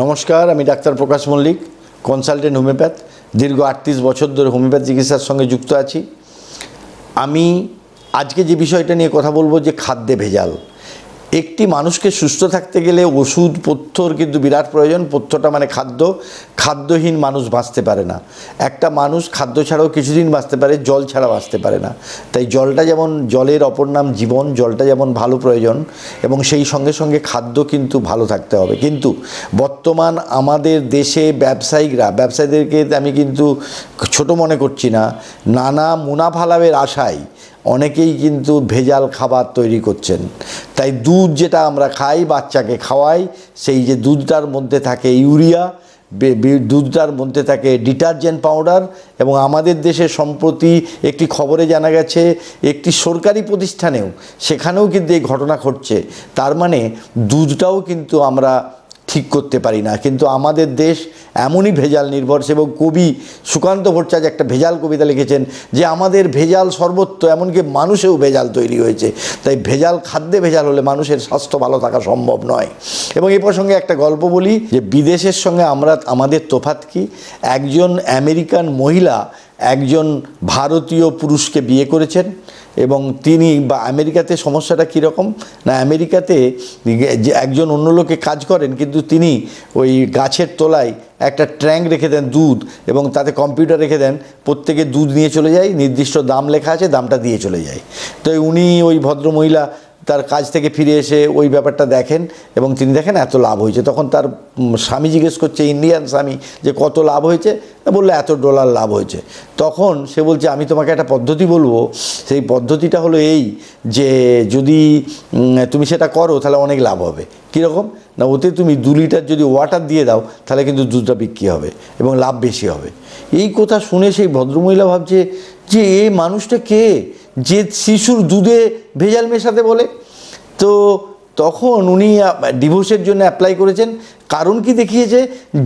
নমস্কার আমি ডাক্তার প্রকাশ মল্লিক কনসালটেন্ট হোমিওপ্যাথ দীর্ঘ আটত্রিশ বছর ধরে হোমিওপ্যাথ চিকিৎসার সঙ্গে যুক্ত আছি আমি আজকে যে বিষয়টা নিয়ে কথা বলবো যে খাদ্যে ভেজাল একটি মানুষকে সুস্থ থাকতে গেলে ওষুধ পথ্যর কিন্তু বিরাট প্রয়োজন পথ্যটা মানে খাদ্য খাদ্যহীন মানুষ বাঁচতে পারে না একটা মানুষ খাদ্য ছাড়াও কিছুদিন বাঁচতে পারে জল ছাড়া বাঁচতে পারে না তাই জলটা যেমন জলের অপর নাম জীবন জলটা যেমন ভালো প্রয়োজন এবং সেই সঙ্গে সঙ্গে খাদ্য কিন্তু ভালো থাকতে হবে কিন্তু বর্তমান আমাদের দেশে ব্যবসায়িকরা ব্যবসায়ীদেরকে আমি কিন্তু ছোট মনে করছি না নানা মুনাফা লাভের আশায় অনেকেই কিন্তু ভেজাল খাবার তৈরি করছেন তাই দুধ যেটা আমরা খাই বাচ্চাকে খাওয়াই সেই যে দুধটার মধ্যে থাকে ইউরিয়া দুধটার মধ্যে থাকে ডিটারজেন্ট পাউডার এবং আমাদের দেশে সম্প্রতি একটি খবরে জানা গেছে একটি সরকারি প্রতিষ্ঠানেও সেখানেও কিন্তু এই ঘটনা ঘটছে তার মানে দুধটাও কিন্তু আমরা ঠিক করতে পারি না কিন্তু আমাদের দেশ এমনই ভেজাল নির্ভর এবং কবি সুকান্ত ভট্টাচার্য একটা ভেজাল কবিতা লিখেছেন যে আমাদের ভেজাল সর্বত্র এমনকি মানুষেও ভেজাল তৈরি হয়েছে তাই ভেজাল খাদ্যে ভেজাল হলে মানুষের স্বাস্থ্য ভালো থাকা সম্ভব নয় এবং এ প্রসঙ্গে একটা গল্প বলি যে বিদেশের সঙ্গে আমরা আমাদের তোফাত কি একজন আমেরিকান মহিলা একজন ভারতীয় পুরুষকে বিয়ে করেছেন এবং তিনি বা আমেরিকাতে সমস্যাটা কীরকম না আমেরিকাতে একজন অন্য লোকে কাজ করেন কিন্তু তিনি ওই গাছের তলায় একটা ট্র্যাঙ্ক রেখে দেন দুধ এবং তাতে কম্পিউটার রেখে দেন প্রত্যেকে দুধ নিয়ে চলে যায় নির্দিষ্ট দাম লেখা আছে দামটা দিয়ে চলে যায় তো উনি ওই ভদ্রমহিলা তার কাজ থেকে ফিরে এসে ওই ব্যাপারটা দেখেন এবং তিনি দেখেন এত লাভ হয়েছে তখন তার স্বামী জিজ্ঞেস করছে ইন্ডিয়ান স্বামী যে কত লাভ হয়েছে বললো এত ডলার লাভ হয়েছে তখন সে বলছে আমি তোমাকে একটা পদ্ধতি বলবো সেই পদ্ধতিটা হলো এই যে যদি তুমি সেটা করো তাহলে অনেক লাভ হবে কীরকম না ওতে তুমি দু লিটার যদি ওয়াটার দিয়ে দাও তাহলে কিন্তু দুধটা বিক্রি হবে এবং লাভ বেশি হবে এই কথা শুনে সেই ভদ্রমহিলা ভাবছে যে এই মানুষটা কে যে শিশুর দুধে ভেজাল মেশাতে বলে তো তখন উনি ডিভোর্সের জন্য অ্যাপ্লাই করেছেন কারণ কি দেখিয়েছে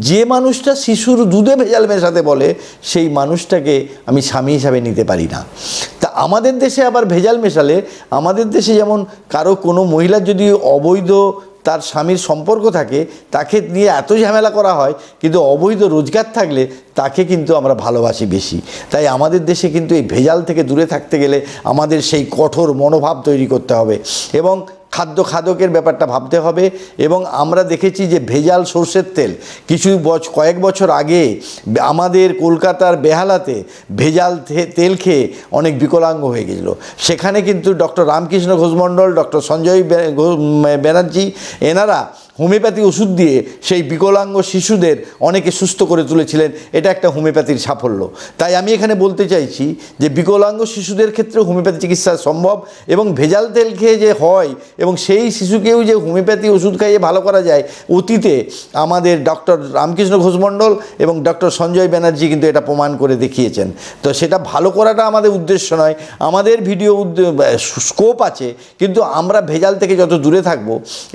যে মানুষটা শিশুর দুধে ভেজাল মেশাতে বলে সেই মানুষটাকে আমি স্বামী হিসাবে নিতে পারি না তা আমাদের দেশে আবার ভেজাল মেশালে আমাদের দেশে যেমন কারো কোনো মহিলার যদি অবৈধ তার স্বামীর সম্পর্ক থাকে তাকে নিয়ে এত ঝামেলা করা হয় কিন্তু অবৈধ রোজগার থাকলে তাকে কিন্তু আমরা ভালোবাসি বেশি তাই আমাদের দেশে কিন্তু এই ভেজাল থেকে দূরে থাকতে গেলে আমাদের সেই কঠোর মনোভাব তৈরি করতে হবে এবং খাদ্য খাদকের ব্যাপারটা ভাবতে হবে এবং আমরা দেখেছি যে ভেজাল সর্ষের তেল কিছু বছর কয়েক বছর আগে আমাদের কলকাতার বেহালাতে ভেজাল তেল খেয়ে অনেক বিকলাঙ্গ হয়ে গেছিলো সেখানে কিন্তু ডক্টর রামকৃষ্ণ ঘোষমণ্ডল ডক্টর সঞ্জয় ব্যানার্জি এনারা হোমিওপ্যাথি ওষুধ দিয়ে সেই বিকলাঙ্গ শিশুদের অনেকে সুস্থ করে তুলেছিলেন এটা একটা হোমিওপ্যাথির সাফল্য তাই আমি এখানে বলতে চাইছি যে বিকলাঙ্গ শিশুদের ক্ষেত্রে হোমিওপ্যাথি চিকিৎসা সম্ভব এবং ভেজাল তেল খেয়ে যে হয় এবং সেই শিশুকেও যে হোমিওপ্যাথি ওষুধ খাইয়ে ভালো করা যায় অতীতে আমাদের ডক্টর রামকৃষ্ণ ঘোষমণ্ডল এবং ডক্টর সঞ্জয় ব্যানার্জি কিন্তু এটা প্রমাণ করে দেখিয়েছেন তো সেটা ভালো করাটা আমাদের উদ্দেশ্য নয় আমাদের ভিডিও স্কোপ আছে কিন্তু আমরা ভেজাল থেকে যত দূরে থাকব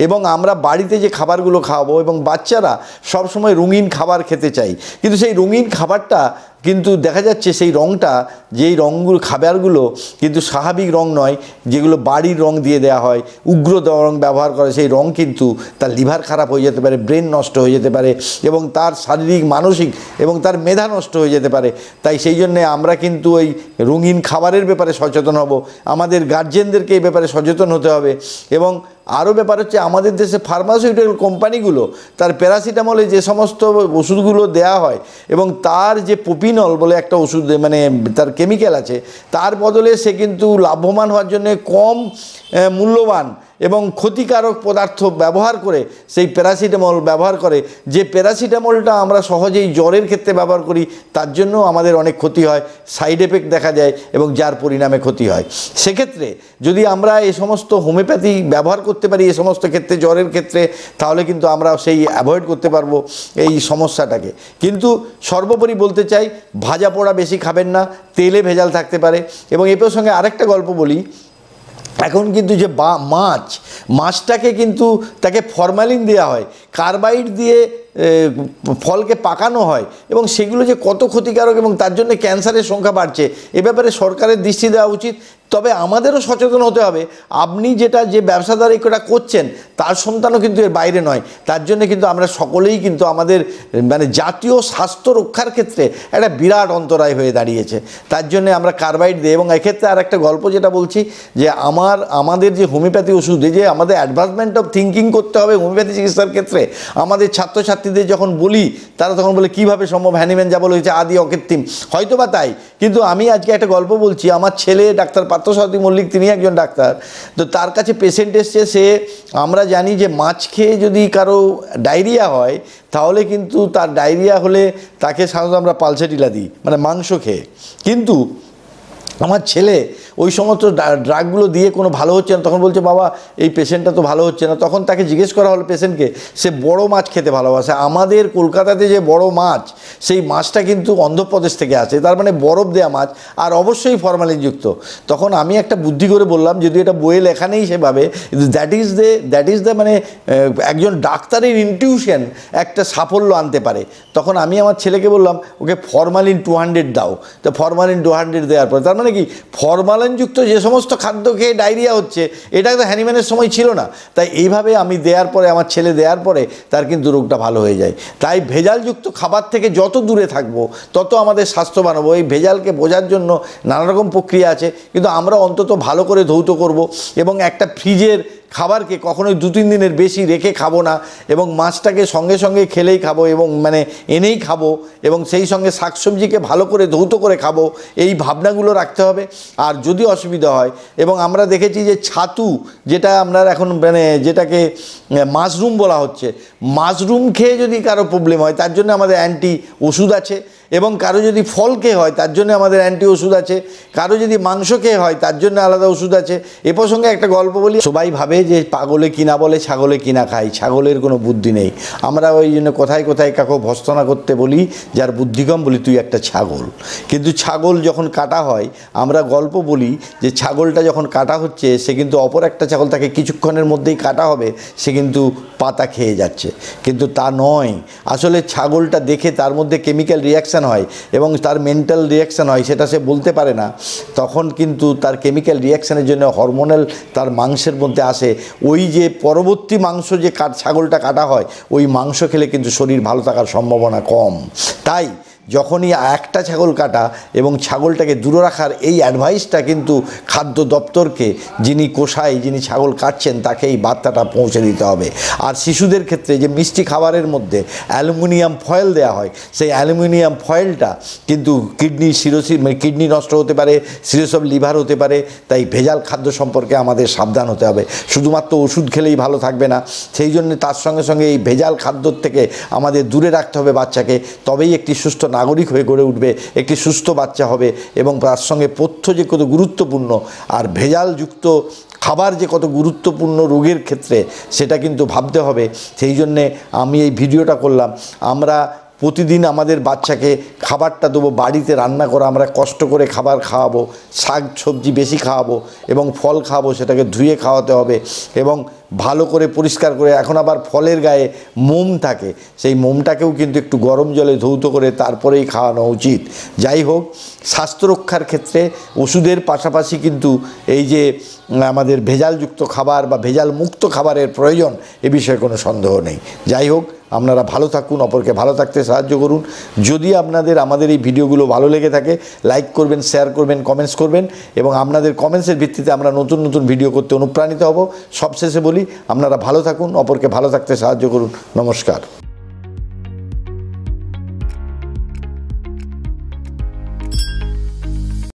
এবং আমরা বাড়িতে যে খাবারগুলো খাওয়াবো এবং বাচ্চারা সবসময় রঙিন খাবার খেতে চাই কিন্তু সেই রঙিন খাবারটা কিন্তু দেখা যাচ্ছে সেই রঙটা যেই রঙগুলো খাবারগুলো কিন্তু স্বাভাবিক রং নয় যেগুলো বাড়ির রং দিয়ে দেওয়া হয় উগ্র রং ব্যবহার করে সেই রং কিন্তু তার লিভার খারাপ হয়ে যেতে পারে ব্রেন নষ্ট হয়ে যেতে পারে এবং তার শারীরিক মানসিক এবং তার মেধা নষ্ট হয়ে যেতে পারে তাই সেই জন্যে আমরা কিন্তু ওই রঙিন খাবারের ব্যাপারে সচেতন হব আমাদের গার্জেনদেরকে এই ব্যাপারে সচেতন হতে হবে এবং আরও ব্যাপার হচ্ছে আমাদের দেশে ফার্মাসিউটিক্যাল কোম্পানিগুলো তার প্যারাসিটামলে যে সমস্ত ওষুধগুলো দেয়া হয় এবং তার যে পোপিনল বলে একটা ওষুধ মানে তার কেমিক্যাল আছে তার বদলে সে কিন্তু লাভবান হওয়ার জন্য কম মূল্যবান এবং ক্ষতিকারক পদার্থ ব্যবহার করে সেই প্যারাসিটামল ব্যবহার করে যে প্যারাসিটামলটা আমরা সহজেই জ্বরের ক্ষেত্রে ব্যবহার করি তার জন্য আমাদের অনেক ক্ষতি হয় সাইড এফেক্ট দেখা যায় এবং যার পরিণামে ক্ষতি হয় সেক্ষেত্রে যদি আমরা এ সমস্ত হোমিওপ্যাথি ব্যবহার করতে পারি এ সমস্ত ক্ষেত্রে জ্বরের ক্ষেত্রে তাহলে কিন্তু আমরা সেই অ্যাভয়েড করতে পারবো এই সমস্যাটাকে কিন্তু সর্বোপরি বলতে চাই ভাজা পোড়া বেশি খাবেন না তেলে ভেজাল থাকতে পারে এবং এ প্রসঙ্গে আরেকটা গল্প বলি এখন কিন্তু যে বা মাছ মাছটাকে কিন্তু তাকে ফরমালিন দেওয়া হয় কার্বাইড দিয়ে ফলকে পাকানো হয় এবং সেগুলো যে কত ক্ষতিকারক এবং তার জন্য ক্যান্সারের সংখ্যা বাড়ছে এ ব্যাপারে সরকারের দৃষ্টি দেওয়া উচিত তবে আমাদেরও সচেতন হতে হবে আপনি যেটা যে ব্যবসাদার এটা করছেন তার সন্তানও কিন্তু এর বাইরে নয় তার জন্য কিন্তু আমরা সকলেই কিন্তু আমাদের মানে জাতীয় স্বাস্থ্য রক্ষার ক্ষেত্রে একটা বিরাট অন্তরায় হয়ে দাঁড়িয়েছে তার জন্য আমরা কার্বাইড দিই এবং এক্ষেত্রে আর একটা গল্প যেটা বলছি যে আমার আমাদের যে হোমিওপ্যাথি ওষুধ যে আমাদের অ্যাডভান্সমেন্ট অফ থিঙ্কিং করতে হবে হোমিওপ্যাথি চিকিৎসার ক্ষেত্রে হবে আমাদের ছাত্রছাত্রীদের যখন বলি তারা তখন বলে কিভাবে সম্ভব হ্যানিম্যান যা বলে হয়েছে আদি অকৃত্রিম হয়তো বা তাই কিন্তু আমি আজকে একটা গল্প বলছি আমার ছেলে ডাক্তার পার্থসারথী মল্লিক তিনি একজন ডাক্তার তো তার কাছে পেশেন্ট এসছে সে আমরা জানি যে মাছ খেয়ে যদি কারো ডায়রিয়া হয় তাহলে কিন্তু তার ডায়রিয়া হলে তাকে সাধারণত আমরা পালসেটিলা দিই মানে মাংস খেয়ে কিন্তু আমার ছেলে ওই সমস্ত ড্রাগগুলো দিয়ে কোনো ভালো হচ্ছে না তখন বলছে বাবা এই পেশেন্টটা তো ভালো হচ্ছে না তখন তাকে জিজ্ঞেস করা হলো পেশেন্টকে সে বড় মাছ খেতে ভালোবাসে আমাদের কলকাতাতে যে বড় মাছ সেই মাছটা কিন্তু অন্ধ্রপ্রদেশ থেকে আসে তার মানে বরফ দেয়া মাছ আর অবশ্যই ফরমালিনযুক্ত তখন আমি একটা বুদ্ধি করে বললাম যদি এটা বইয়ে লেখা নেই সেভাবে that is the that is the মানে একজন ডাক্তারের ইনটিউশন একটা সাফল্য আনতে পারে তখন আমি আমার ছেলেকে বললাম ওকে ফরমালিন টু হান্ড্রেড দাও তো ফরমালিন টু হান্ড্রেড দেওয়ার পরে তার মানে কি ফরমাল পালনযুক্ত যে সমস্ত খাদ্য খেয়ে ডায়রিয়া হচ্ছে এটা তো হ্যানিম্যানের সময় ছিল না তাই এইভাবে আমি দেওয়ার পরে আমার ছেলে দেওয়ার পরে তার কিন্তু রোগটা ভালো হয়ে যায় তাই ভেজালযুক্ত খাবার থেকে যত দূরে থাকব তত আমাদের স্বাস্থ্যবান বানাবো এই ভেজালকে বোঝার জন্য নানারকম প্রক্রিয়া আছে কিন্তু আমরা অন্তত ভালো করে ধৌত করব এবং একটা ফ্রিজের খাবারকে কখনোই দু তিন দিনের বেশি রেখে খাবো না এবং মাছটাকে সঙ্গে সঙ্গে খেলেই খাবো এবং মানে এনেই খাবো এবং সেই সঙ্গে শাকসবজিকে ভালো করে ধৌত করে খাবো এই ভাবনাগুলো রাখতে হবে আর যদি অসুবিধা হয় এবং আমরা দেখেছি যে ছাতু যেটা আপনার এখন মানে যেটাকে মাশরুম বলা হচ্ছে মাশরুম খেয়ে যদি কারো প্রবলেম হয় তার জন্য আমাদের অ্যান্টি ওষুধ আছে এবং কারো যদি ফল খেয়ে হয় তার জন্য আমাদের অ্যান্টি ওষুধ আছে কারো যদি মাংস খেয়ে হয় তার জন্য আলাদা ওষুধ আছে এ প্রসঙ্গে একটা গল্প বলি সবাই ভাবে যে পাগলে কিনা বলে ছাগলে কিনা খাই ছাগলের কোনো বুদ্ধি নেই আমরা ওই জন্য কোথায় কোথায় কাকো ভস্তনা করতে বলি যার বুদ্ধিগম বলি তুই একটা ছাগল কিন্তু ছাগল যখন কাটা হয় আমরা গল্প বলি যে ছাগলটা যখন কাটা হচ্ছে সে কিন্তু অপর একটা ছাগল তাকে কিছুক্ষণের মধ্যেই কাটা হবে সে কিন্তু পাতা খেয়ে যাচ্ছে কিন্তু তা নয় আসলে ছাগলটা দেখে তার মধ্যে কেমিক্যাল রিয়াকশান রিয়াকশান হয় এবং তার মেন্টাল রিয়াকশান হয় সেটা সে বলতে পারে না তখন কিন্তু তার কেমিক্যাল রিয়াকশানের জন্য হরমোনাল তার মাংসের মধ্যে আসে ওই যে পরবর্তী মাংস যে কাট ছাগলটা কাটা হয় ওই মাংস খেলে কিন্তু শরীর ভালো থাকার সম্ভাবনা কম তাই যখনই একটা ছাগল কাটা এবং ছাগলটাকে দূরে রাখার এই অ্যাডভাইসটা কিন্তু খাদ্য দপ্তরকে যিনি কোষায় যিনি ছাগল কাটছেন তাকে এই বার্তাটা পৌঁছে দিতে হবে আর শিশুদের ক্ষেত্রে যে মিষ্টি খাবারের মধ্যে অ্যালুমিনিয়াম ফয়েল দেওয়া হয় সেই অ্যালুমিনিয়াম ফয়েলটা কিন্তু কিডনি সিরোসি কিডনি নষ্ট হতে পারে সিরিয়াস লিভার হতে পারে তাই ভেজাল খাদ্য সম্পর্কে আমাদের সাবধান হতে হবে শুধুমাত্র ওষুধ খেলেই ভালো থাকবে না সেই জন্য তার সঙ্গে সঙ্গে এই ভেজাল খাদ্যর থেকে আমাদের দূরে রাখতে হবে বাচ্চাকে তবেই একটি সুস্থ নাগরিক হয়ে গড়ে উঠবে একটি সুস্থ বাচ্চা হবে এবং তার সঙ্গে পথ্য যে কত গুরুত্বপূর্ণ আর ভেজালযুক্ত খাবার যে কত গুরুত্বপূর্ণ রোগের ক্ষেত্রে সেটা কিন্তু ভাবতে হবে সেই জন্যে আমি এই ভিডিওটা করলাম আমরা প্রতিদিন আমাদের বাচ্চাকে খাবারটা দেবো বাড়িতে রান্না করা আমরা কষ্ট করে খাবার খাওয়াবো শাক সবজি বেশি খাওয়াবো এবং ফল খাওয়াবো সেটাকে ধুয়ে খাওয়াতে হবে এবং ভালো করে পরিষ্কার করে এখন আবার ফলের গায়ে মোম থাকে সেই মোমটাকেও কিন্তু একটু গরম জলে ধৌত করে তারপরেই খাওয়ানো উচিত যাই হোক স্বাস্থ্য রক্ষার ক্ষেত্রে ওষুধের পাশাপাশি কিন্তু এই যে আমাদের ভেজালযুক্ত খাবার বা ভেজাল মুক্ত খাবারের প্রয়োজন এ বিষয়ে কোনো সন্দেহ নেই যাই হোক আপনারা ভালো থাকুন অপরকে ভালো থাকতে সাহায্য করুন যদি আপনাদের আমাদের এই ভিডিওগুলো ভালো লেগে থাকে লাইক করবেন শেয়ার করবেন কমেন্টস করবেন এবং আপনাদের কমেন্টসের ভিত্তিতে আমরা নতুন নতুন ভিডিও করতে অনুপ্রাণিত হব সবশেষে বলি করি আপনারা ভালো থাকুন অপরকে ভালো থাকতে সাহায্য করুন নমস্কার